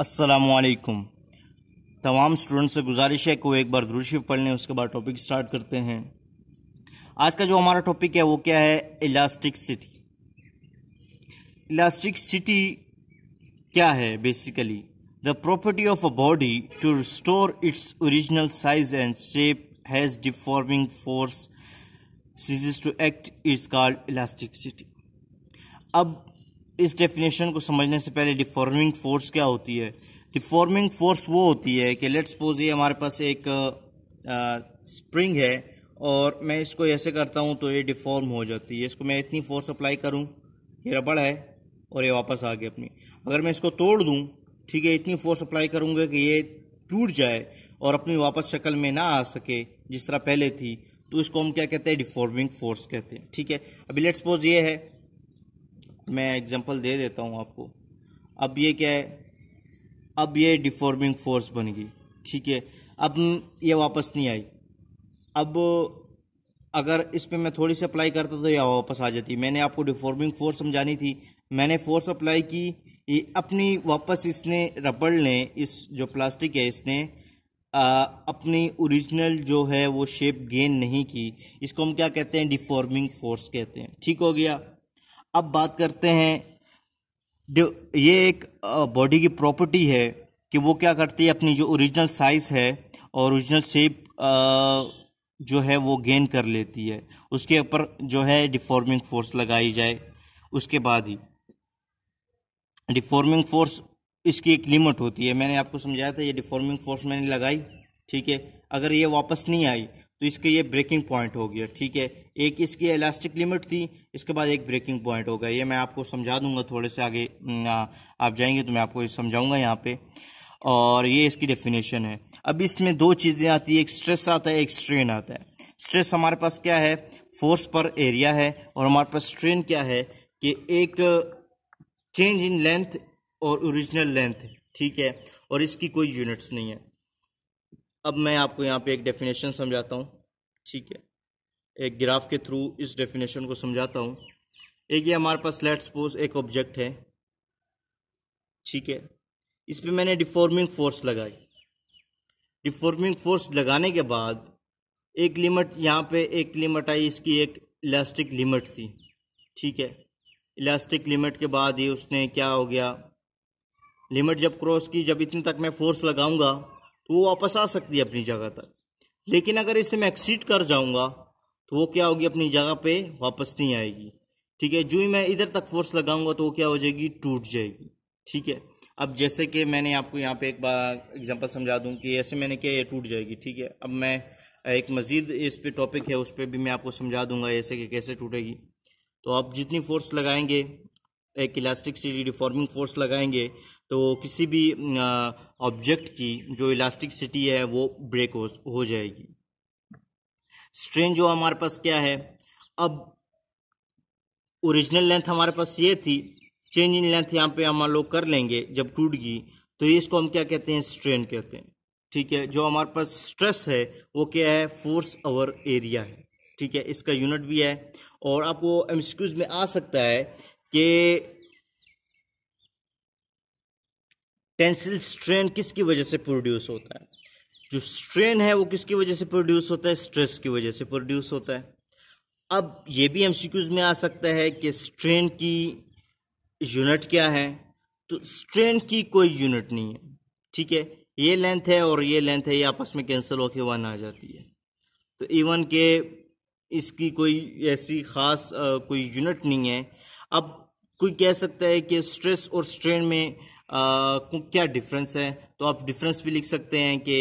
असलकुम तमाम स्टूडेंट से गुजारिश है कि वो एक बार ध्रुशिव पढ़ लें उसके बाद टॉपिक स्टार्ट करते हैं आज का जो हमारा टॉपिक है वो क्या है इलास्टिक सिटी इलास्टिक सिटी क्या है basically the property of a body to restore its original size and shape has deforming force ceases to act is called elasticity अब इस डेफिनेशन को समझने से पहले डिफॉर्मिंग फोर्स क्या होती है डिफॉर्मिंग फोर्स वो होती है कि लेट्स सपोज ये हमारे पास एक स्प्रिंग है और मैं इसको ऐसे करता हूँ तो ये डिफॉर्म हो जाती है इसको मैं इतनी फोर्स अप्लाई करूँ ये रबड़ है और ये वापस आ गई अपनी अगर मैं इसको तोड़ दूँ ठीक है इतनी फोर्स अप्लाई करूँगा कि ये टूट जाए और अपनी वापस शक्ल में ना आ सके जिस तरह पहले थी तो इसको हम क्या कहते हैं डिफॉर्मिंग फोर्स कहते हैं ठीक है अभी लेट्स सपोज ये है मैं एग्जांपल दे देता हूँ आपको अब ये क्या है अब ये डिफॉर्मिंग फोर्स बन गई ठीक है अब ये वापस नहीं आई अब अगर इस पर मैं थोड़ी सी अप्लाई करता तो यह वापस आ जाती मैंने आपको डिफॉर्मिंग फोर्स समझानी थी मैंने फोर्स अप्लाई की अपनी वापस इसने रबड़ ने इस जो प्लास्टिक है इसने आ, अपनी ओरिजिनल जो है वो शेप गेन नहीं की इसको हम क्या कहते हैं डिफॉर्मिंग फोर्स कहते हैं ठीक हो गया अब बात करते हैं जो ये एक बॉडी की प्रॉपर्टी है कि वो क्या करती है अपनी जो ओरिजिनल साइज है और ओरिजिनल शेप जो है वो गेन कर लेती है उसके ऊपर जो है डिफॉर्मिंग फोर्स लगाई जाए उसके बाद ही डिफॉर्मिंग फोर्स इसकी एक लिमिट होती है मैंने आपको समझाया था ये डिफॉर्मिंग फोर्स मैंने लगाई ठीक है अगर ये वापस नहीं आई तो इसके ये ब्रेकिंग पॉइंट हो गया ठीक है एक इसकी इलास्टिक लिमिट थी इसके बाद एक ब्रेकिंग पॉइंट हो गया ये मैं आपको समझा दूंगा थोड़े से आगे आप जाएंगे तो मैं आपको समझाऊंगा यहाँ पे और ये इसकी डेफिनेशन है अब इसमें दो चीज़ें आती है एक स्ट्रेस आता है एक स्ट्रेन आता है स्ट्रेस हमारे पास क्या है फोर्स पर एरिया है और हमारे पास स्ट्रेन क्या है कि एक चेंज इन लेंथ और ओरिजिनल लेंथ ठीक है और इसकी कोई यूनिट्स नहीं है अब मैं आपको यहाँ पे एक डेफिनेशन समझाता हूँ ठीक है एक ग्राफ के थ्रू इस डेफिनेशन को समझाता हूँ एक ये हमारे पास लेट सपोज एक ऑब्जेक्ट है ठीक है इस पर मैंने डिफॉर्मिंग फोर्स लगाई डिफॉर्मिंग फोर्स लगाने के बाद एक लिमिट यहाँ पे एक लिमिट आई इसकी एक इलास्टिक लिमिट थी ठीक है इलास्टिक लिमिट के बाद ये उसने क्या हो गया लिमिट जब क्रॉस की जब इतने तक मैं फोर्स लगाऊंगा तो वो वापस आ सकती है अपनी जगह तक लेकिन अगर इसे मैं एक्सीड कर जाऊंगा तो वो क्या होगी अपनी जगह पे वापस नहीं आएगी ठीक है जो ही मैं इधर तक फोर्स लगाऊंगा तो वो क्या हो जाएगी टूट जाएगी ठीक है अब जैसे कि मैंने आपको यहाँ पे एक बार एग्जांपल समझा दूँ कि ऐसे मैंने क्या ये टूट जाएगी ठीक है अब मैं एक मज़ीद इस पर टॉपिक है उस पर भी मैं आपको समझा दूंगा ऐसे कि कैसे टूटेगी तो आप जितनी फोर्स लगाएंगे एक इलास्टिक सिटी डिफॉर्मिंग फोर्स लगाएंगे तो किसी भी ऑब्जेक्ट की जो इलास्टिक सिटी है वो ब्रेक हो, हो जाएगी स्ट्रेन जो हमारे पास क्या है अब ओरिजिनल लेंथ हमारे पास ये थी चेंज इन लेंथ यहाँ पे हम लोग कर लेंगे जब टूट गई तो ये इसको हम क्या कहते हैं स्ट्रेन कहते हैं ठीक है जो हमारे पास स्ट्रेस है वो क्या है फोर्स अवर एरिया है ठीक है इसका यूनिट भी है और आपको एमसीक्यूज में आ सकता है कि टेंसिल स्ट्रेन किसकी वजह से प्रोड्यूस होता है जो स्ट्रेन है वो किसकी वजह से प्रोड्यूस होता है स्ट्रेस की वजह से प्रोड्यूस होता है अब ये भी एमसीक्यूज में आ सकता है कि स्ट्रेन की यूनिट क्या है तो स्ट्रेन की कोई यूनिट नहीं है ठीक है ये लेंथ है और ये लेंथ है ये आपस में कैंसिल होकर वन आ जाती है तो इवन e के इसकी कोई ऐसी खास आ, कोई यूनिट नहीं है अब कोई कह सकता है कि स्ट्रेस और स्ट्रेन में आ, क्या डिफरेंस है तो आप डिफरेंस भी लिख सकते हैं कि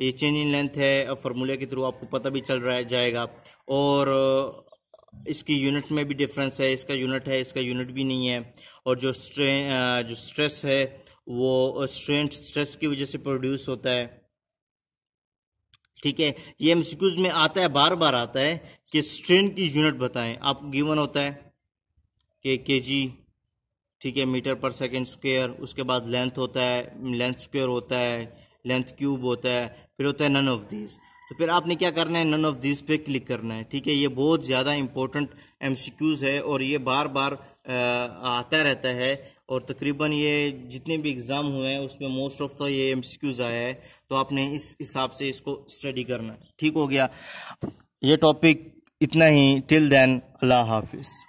ये चेंज इन लेंथ है फार्मूले के थ्रू आपको पता भी चल रहा जाएगा और इसकी यूनिट में भी डिफरेंस है इसका यूनिट है इसका यूनिट भी नहीं है और जो स्ट्रेन जो स्ट्रेस है वो स्ट्रेन स्ट्रेस की वजह से प्रोड्यूस होता है ठीक है ये एमसीक्यूज में आता है बार बार आता है कि स्ट्रेन की यूनिट बताएं आपको गिवन होता है कि के जी ठीक है मीटर पर सेकेंड स्क्वायर उसके बाद लेंथ होता है लेंथ स्क्वायर होता है लेंथ क्यूब होता है फिर होता है नन ऑफ दिस तो फिर आपने क्या करना है नन ऑफ दिस पे क्लिक करना है ठीक है ये बहुत ज़्यादा इंपॉर्टेंट एम है और ये बार बार आता रहता है और तकरीबन ये जितने भी एग्ज़ाम हुए हैं उसमें मोस्ट ऑफ द ये एम आया है तो आपने इस हिसाब से इसको स्टडी करना है ठीक हो गया ये टॉपिक इतना ही टिल देन अल्लाह हाफिज़